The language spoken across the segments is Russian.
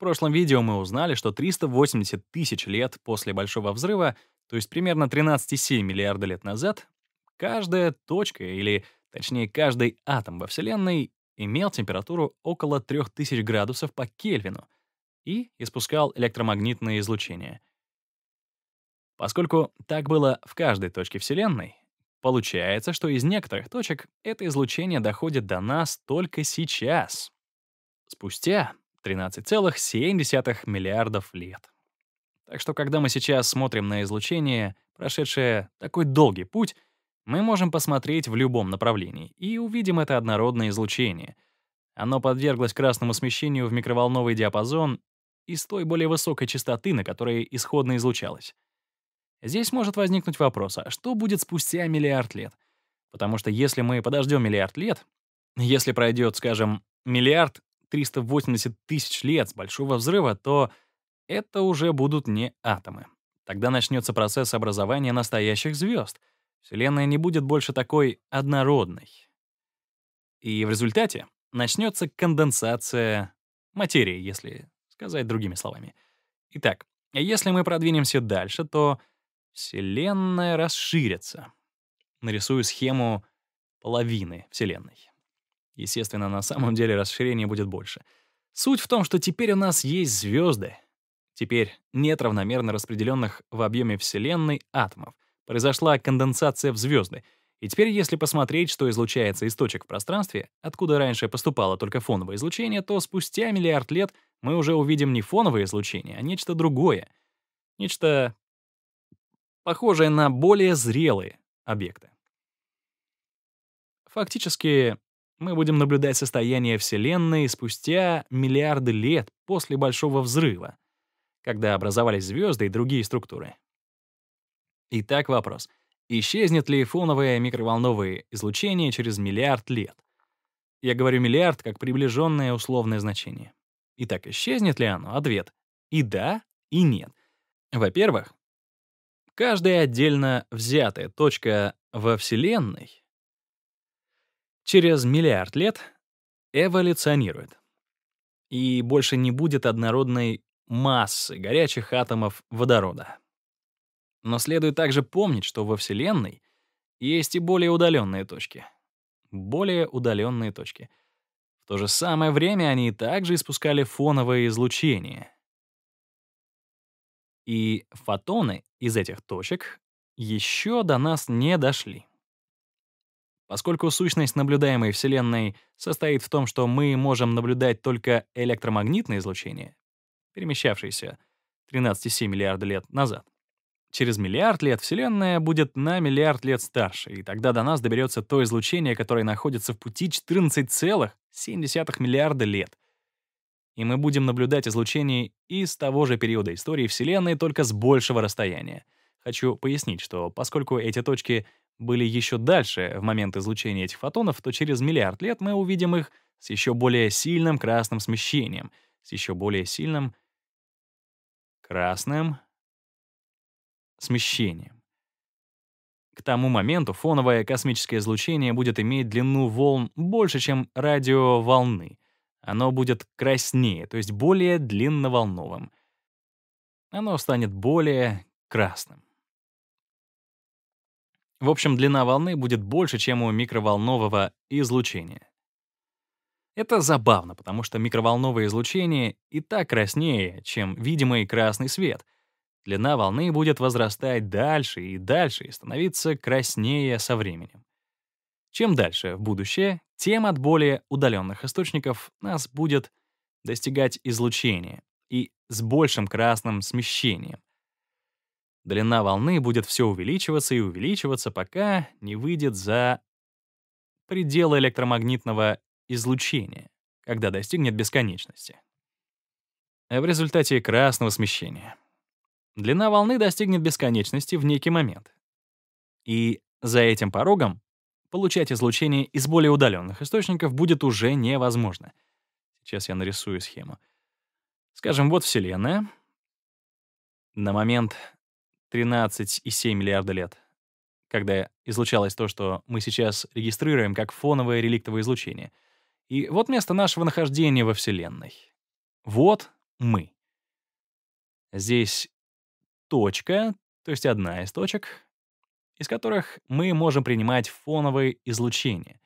прошлом видео мы узнали, что 380 тысяч лет после Большого взрыва, то есть примерно 13,7 миллиарда лет назад, каждая точка или, точнее, каждый атом во Вселенной имел температуру около 3000 градусов по Кельвину и испускал электромагнитное излучение. Поскольку так было в каждой точке Вселенной, получается, что из некоторых точек это излучение доходит до нас только сейчас, спустя 13,7 миллиардов лет. Так что, когда мы сейчас смотрим на излучение, прошедшее такой долгий путь, мы можем посмотреть в любом направлении и увидим это однородное излучение. Оно подверглось красному смещению в микроволновый диапазон из той более высокой частоты, на которой исходно излучалось. Здесь может возникнуть вопрос, а что будет спустя миллиард лет? Потому что если мы подождем миллиард лет, если пройдет, скажем, миллиард 380 тысяч лет с Большого взрыва, то это уже будут не атомы. Тогда начнется процесс образования настоящих звезд. Вселенная не будет больше такой однородной. И в результате начнется конденсация материи, если сказать другими словами. Итак, если мы продвинемся дальше, то Вселенная расширится. Нарисую схему половины Вселенной. Естественно, на самом деле расширение будет больше. Суть в том, что теперь у нас есть звезды. Теперь нет равномерно распределенных в объеме Вселенной атомов. Произошла конденсация в звезды. И теперь, если посмотреть, что излучается из точек в пространстве, откуда раньше поступало только фоновое излучение, то спустя миллиард лет мы уже увидим не фоновое излучение, а нечто другое. Нечто похожее на более зрелые объекты. Фактически, мы будем наблюдать состояние Вселенной спустя миллиарды лет после Большого Взрыва, когда образовались звезды и другие структуры. Итак, вопрос. Исчезнет ли фоновое микроволновое излучение через миллиард лет? Я говорю миллиард как приближенное условное значение. Итак, исчезнет ли оно? Ответ — и да, и нет. Во-первых, каждая отдельно взятая точка во Вселенной через миллиард лет эволюционирует. И больше не будет однородной массы горячих атомов водорода. Но следует также помнить, что во Вселенной есть и более удаленные точки. Более удаленные точки. В то же самое время они также испускали фоновое излучение. И фотоны из этих точек еще до нас не дошли. Поскольку сущность наблюдаемой Вселенной состоит в том, что мы можем наблюдать только электромагнитное излучение, перемещавшееся 13,7 миллиарда лет назад, через миллиард лет Вселенная будет на миллиард лет старше, и тогда до нас доберется то излучение, которое находится в пути 14,7 миллиарда лет. И мы будем наблюдать излучение из того же периода истории Вселенной, только с большего расстояния. Хочу пояснить, что поскольку эти точки — были еще дальше в момент излучения этих фотонов, то через миллиард лет мы увидим их с еще более сильным красным смещением, с еще более сильным красным смещением. К тому моменту фоновое космическое излучение будет иметь длину волн больше, чем радиоволны. Оно будет краснее, то есть более длинноволновым. Оно станет более красным. В общем, длина волны будет больше, чем у микроволнового излучения. Это забавно, потому что микроволновое излучение и так краснее, чем видимый красный свет. Длина волны будет возрастать дальше и дальше и становиться краснее со временем. Чем дальше в будущее, тем от более удаленных источников нас будет достигать излучение и с большим красным смещением, Длина волны будет все увеличиваться и увеличиваться, пока не выйдет за пределы электромагнитного излучения, когда достигнет бесконечности. А в результате красного смещения. Длина волны достигнет бесконечности в некий момент. И за этим порогом получать излучение из более удаленных источников будет уже невозможно. Сейчас я нарисую схему. Скажем, вот Вселенная. На момент 13,7 миллиарда лет, когда излучалось то, что мы сейчас регистрируем как фоновое реликтовое излучение. И вот место нашего нахождения во Вселенной. Вот мы. Здесь точка, то есть одна из точек, из которых мы можем принимать фоновое излучение.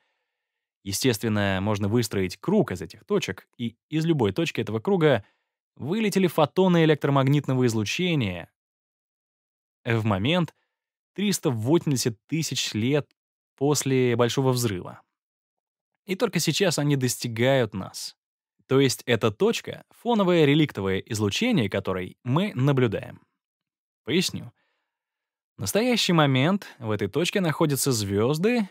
Естественно, можно выстроить круг из этих точек, и из любой точки этого круга вылетели фотоны электромагнитного излучения, Э, в момент 380 тысяч лет после Большого Взрыва. И только сейчас они достигают нас. То есть эта точка — фоновое реликтовое излучение, которое мы наблюдаем. Поясню. В настоящий момент в этой точке находятся звезды,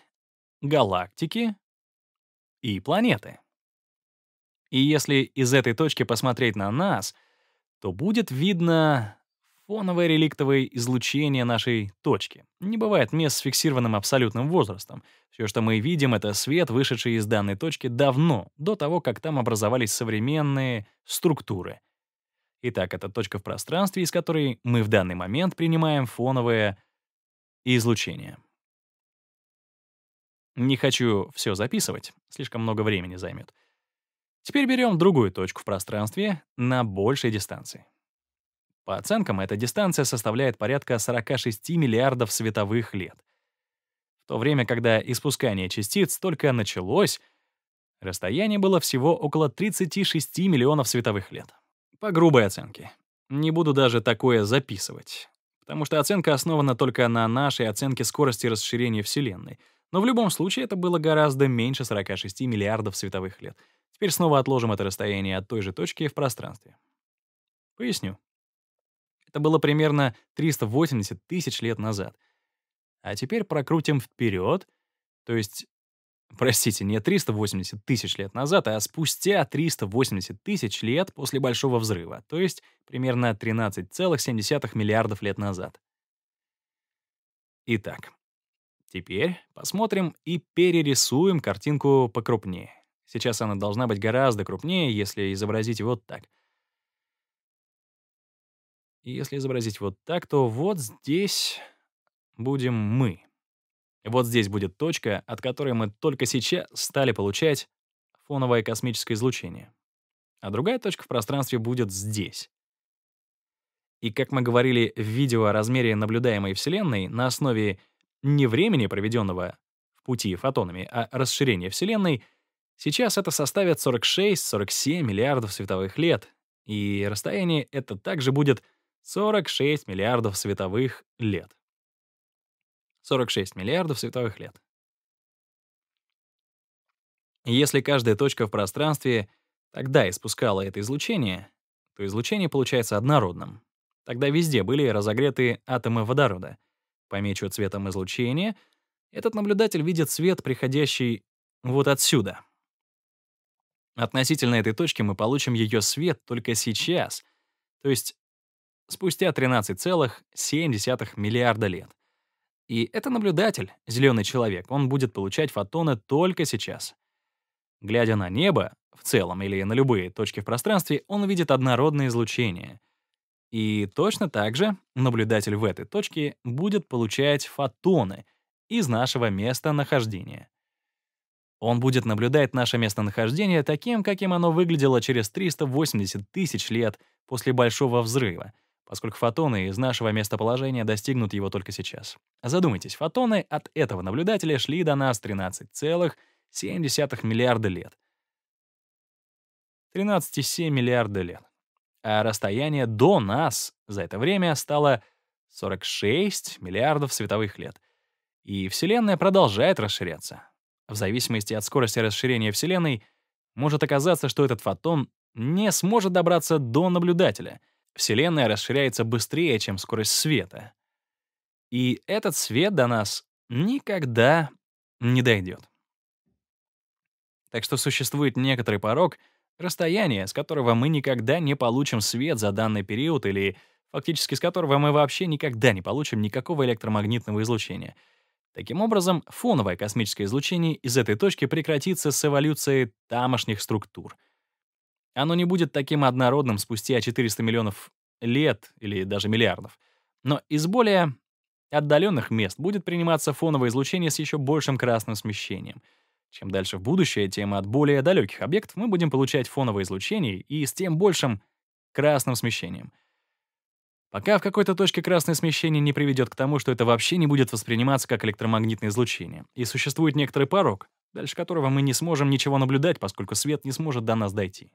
галактики и планеты. И если из этой точки посмотреть на нас, то будет видно фоновое реликтовое излучение нашей точки. Не бывает мест с фиксированным абсолютным возрастом. Все, что мы видим, это свет, вышедший из данной точки давно, до того, как там образовались современные структуры. Итак, это точка в пространстве, из которой мы в данный момент принимаем фоновое излучение. Не хочу все записывать, слишком много времени займет. Теперь берем другую точку в пространстве на большей дистанции. По оценкам, эта дистанция составляет порядка 46 миллиардов световых лет. В то время, когда испускание частиц только началось, расстояние было всего около 36 миллионов световых лет. По грубой оценке. Не буду даже такое записывать, потому что оценка основана только на нашей оценке скорости расширения Вселенной. Но в любом случае это было гораздо меньше 46 миллиардов световых лет. Теперь снова отложим это расстояние от той же точки в пространстве. Поясню. Это было примерно 380 тысяч лет назад. А теперь прокрутим вперед, то есть, простите, не 380 тысяч лет назад, а спустя 380 тысяч лет после Большого взрыва, то есть примерно 13,7 миллиардов лет назад. Итак, теперь посмотрим и перерисуем картинку покрупнее. Сейчас она должна быть гораздо крупнее, если изобразить вот так — и если изобразить вот так, то вот здесь будем мы. Вот здесь будет точка, от которой мы только сейчас стали получать фоновое космическое излучение. А другая точка в пространстве будет здесь. И как мы говорили в видео о размере наблюдаемой Вселенной на основе не времени, проведенного в пути фотонами, а расширения Вселенной, сейчас это составит 46-47 миллиардов световых лет, и расстояние это также будет — 46 миллиардов световых лет. 46 миллиардов световых лет. Если каждая точка в пространстве тогда испускала это излучение, то излучение получается однородным. Тогда везде были разогреты атомы водорода. Помечу цветом излучения, этот наблюдатель видит свет, приходящий вот отсюда. Относительно этой точки мы получим ее свет только сейчас, то есть спустя 13,7 миллиарда лет. И это наблюдатель, зеленый человек, он будет получать фотоны только сейчас. Глядя на небо, в целом или на любые точки в пространстве, он видит однородное излучение. И точно так же наблюдатель в этой точке будет получать фотоны из нашего местонахождения. Он будет наблюдать наше местонахождение таким, каким оно выглядело через 380 тысяч лет после Большого взрыва — поскольку фотоны из нашего местоположения достигнут его только сейчас. Задумайтесь, фотоны от этого наблюдателя шли до нас 13,7 миллиарда лет. 13,7 миллиарда лет. А расстояние до нас за это время стало 46 миллиардов световых лет. И Вселенная продолжает расширяться. В зависимости от скорости расширения Вселенной может оказаться, что этот фотон не сможет добраться до наблюдателя — Вселенная расширяется быстрее, чем скорость света. И этот свет до нас никогда не дойдет. Так что существует некоторый порог, расстояние, с которого мы никогда не получим свет за данный период или фактически с которого мы вообще никогда не получим никакого электромагнитного излучения. Таким образом, фоновое космическое излучение из этой точки прекратится с эволюцией тамошних структур. Оно не будет таким однородным спустя 400 миллионов лет или даже миллиардов. Но из более отдаленных мест будет приниматься фоновое излучение с еще большим красным смещением. Чем дальше в будущее, тем от более далеких объектов мы будем получать фоновое излучение и с тем большим красным смещением. Пока в какой-то точке красное смещение не приведет к тому, что это вообще не будет восприниматься как электромагнитное излучение. И существует некоторый порог, дальше которого мы не сможем ничего наблюдать, поскольку свет не сможет до нас дойти.